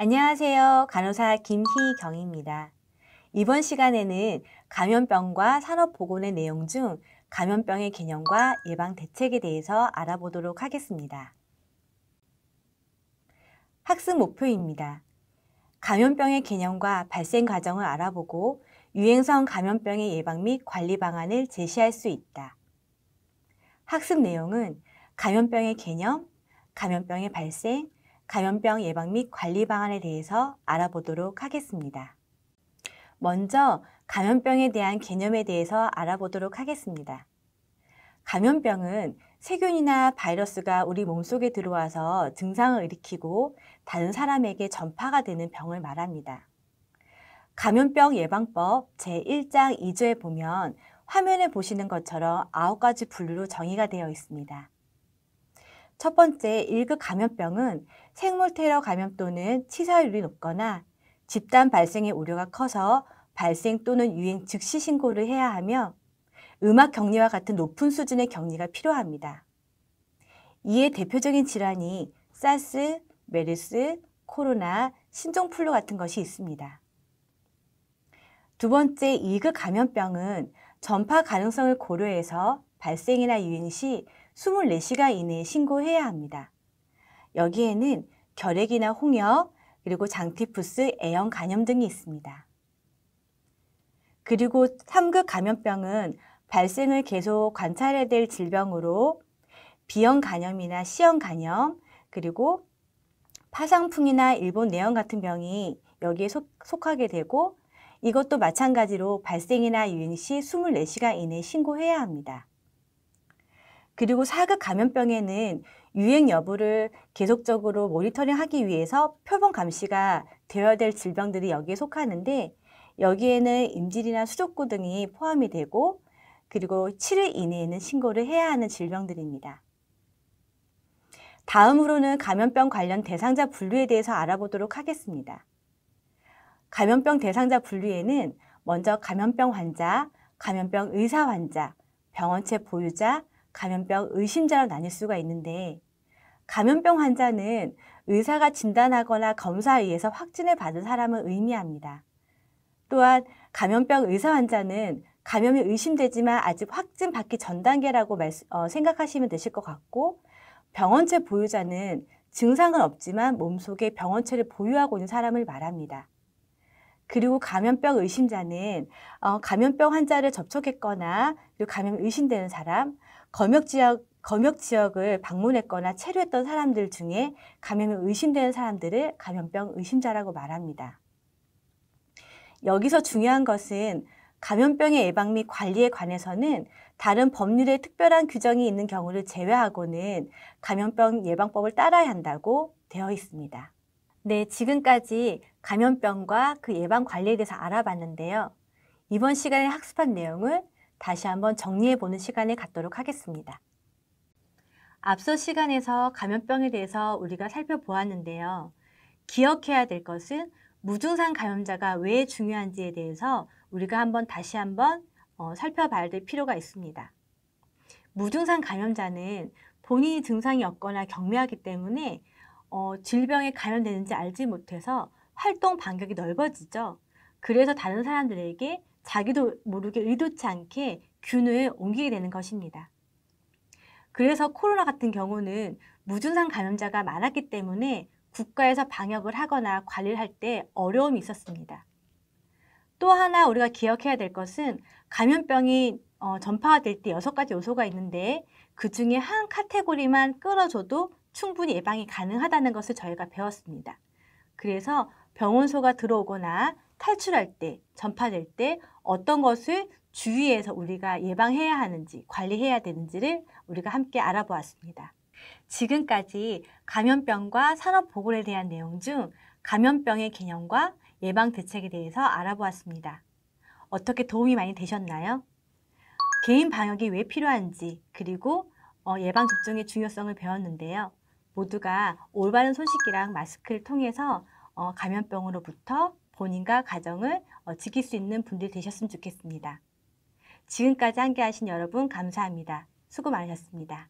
안녕하세요. 간호사 김희경입니다. 이번 시간에는 감염병과 산업보건의 내용 중 감염병의 개념과 예방 대책에 대해서 알아보도록 하겠습니다. 학습 목표입니다. 감염병의 개념과 발생 과정을 알아보고 유행성 감염병의 예방 및 관리 방안을 제시할 수 있다. 학습 내용은 감염병의 개념, 감염병의 발생, 감염병 예방 및 관리 방안에 대해서 알아보도록 하겠습니다. 먼저 감염병에 대한 개념에 대해서 알아보도록 하겠습니다. 감염병은 세균이나 바이러스가 우리 몸속에 들어와서 증상을 일으키고 다른 사람에게 전파가 되는 병을 말합니다. 감염병 예방법 제1장 2조에 보면 화면에 보시는 것처럼 9가지 분류로 정의가 되어 있습니다. 첫 번째 1급 감염병은 생물 테러 감염 또는 치사율이 높거나 집단 발생의 우려가 커서 발생 또는 유행 즉시 신고를 해야 하며 음악 격리와 같은 높은 수준의 격리가 필요합니다. 이에 대표적인 질환이 사스, 메르스, 코로나, 신종플루 같은 것이 있습니다. 두 번째 2급 감염병은 전파 가능성을 고려해서 발생이나 유행 시 24시간 이내에 신고해야 합니다. 여기에는 결핵이나 홍역, 그리고 장티푸스, 애형 간염 등이 있습니다. 그리고 3급 감염병은 발생을 계속 관찰해야 될 질병으로 비형 간염이나 시형 간염, 그리고 파상풍이나 일본 내염 같은 병이 여기에 속, 속하게 되고 이것도 마찬가지로 발생이나 유행 시 24시간 이내에 신고해야 합니다. 그리고 사극 감염병에는 유행 여부를 계속적으로 모니터링하기 위해서 표본 감시가 되어야 될 질병들이 여기에 속하는데 여기에는 임질이나 수족구 등이 포함이 되고 그리고 7일 이내에는 신고를 해야 하는 질병들입니다. 다음으로는 감염병 관련 대상자 분류에 대해서 알아보도록 하겠습니다. 감염병 대상자 분류에는 먼저 감염병 환자, 감염병 의사 환자, 병원체 보유자, 감염병 의심자로 나뉠 수가 있는데 감염병 환자는 의사가 진단하거나 검사에 의해서 확진을 받은 사람을 의미합니다. 또한 감염병 의사 환자는 감염이 의심되지만 아직 확진 받기 전 단계라고 말수, 어, 생각하시면 되실 것 같고 병원체 보유자는 증상은 없지만 몸속에 병원체를 보유하고 있는 사람을 말합니다. 그리고 감염병 의심자는 어, 감염병 환자를 접촉했거나 그리고 감염 의심되는 사람 검역 지역 검역 지역을 방문했거나 체류했던 사람들 중에 감염이 의심되는 사람들을 감염병 의심자라고 말합니다. 여기서 중요한 것은 감염병의 예방 및 관리에 관해서는 다른 법률에 특별한 규정이 있는 경우를 제외하고는 감염병 예방법을 따라야 한다고 되어 있습니다. 네, 지금까지 감염병과 그 예방 관리에 대해서 알아봤는데요. 이번 시간에 학습한 내용을 다시 한번 정리해 보는 시간을 갖도록 하겠습니다. 앞서 시간에서 감염병에 대해서 우리가 살펴보았는데요. 기억해야 될 것은 무증상 감염자가 왜 중요한지에 대해서 우리가 한번 다시 한번 어, 살펴봐야 될 필요가 있습니다. 무증상 감염자는 본인이 증상이 없거나 경미하기 때문에 어, 질병에 감염되는지 알지 못해서 활동 반경이 넓어지죠. 그래서 다른 사람들에게 자기도 모르게 의도치 않게 균을 옮기게 되는 것입니다. 그래서 코로나 같은 경우는 무증상 감염자가 많았기 때문에 국가에서 방역을 하거나 관리를 할 때 어려움이 있었습니다. 또 하나 우리가 기억해야 될 것은 감염병이 어, 전파가 될 때 여섯 가지 요소가 있는데 그 중에 한 카테고리만 끌어줘도 충분히 예방이 가능하다는 것을 저희가 배웠습니다. 그래서 병원소가 들어오거나 탈출할 때, 전파될 때 어떤 것을 주위에서 우리가 예방해야 하는지 관리해야 되는지를 우리가 함께 알아보았습니다. 지금까지 감염병과 산업보건에 대한 내용 중 감염병의 개념과 예방 대책에 대해서 알아보았습니다. 어떻게 도움이 많이 되셨나요? 개인 방역이 왜 필요한지 그리고 어, 예방 접종의 중요성을 배웠는데요. 모두가 올바른 손씻기랑 마스크를 통해서 어, 감염병으로부터 본인과 가정을 어, 지킬 수 있는 분들이 되셨으면 좋겠습니다. 지금까지 함께 하신 여러분 감사합니다. 수고 많으셨습니다.